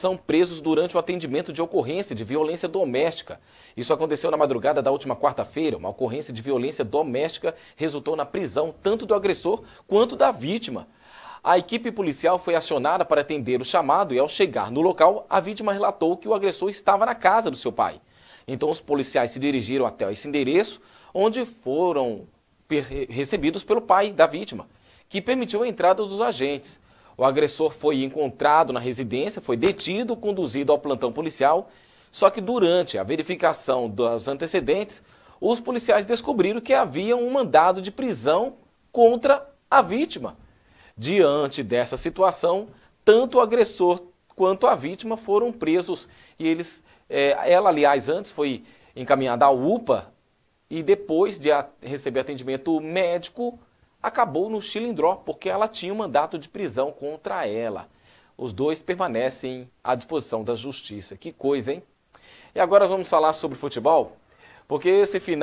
são presos durante o atendimento de ocorrência de violência doméstica. Isso aconteceu na madrugada da última quarta-feira. Uma ocorrência de violência doméstica resultou na prisão tanto do agressor quanto da vítima. A equipe policial foi acionada para atender o chamado e, ao chegar no local, a vítima relatou que o agressor estava na casa do seu pai. Então, os policiais se dirigiram até esse endereço, onde foram recebidos pelo pai da vítima, que permitiu a entrada dos agentes. O agressor foi encontrado na residência, foi detido, conduzido ao plantão policial. Só que durante a verificação dos antecedentes, os policiais descobriram que havia um mandado de prisão contra a vítima. Diante dessa situação, tanto o agressor quanto a vítima foram presos e eles, eh, ela aliás antes foi encaminhada à UPA e depois de receber atendimento médico acabou no Chilindró porque ela tinha um mandato de prisão contra ela. Os dois permanecem à disposição da justiça. Que coisa, hein? E agora vamos falar sobre futebol, porque esse final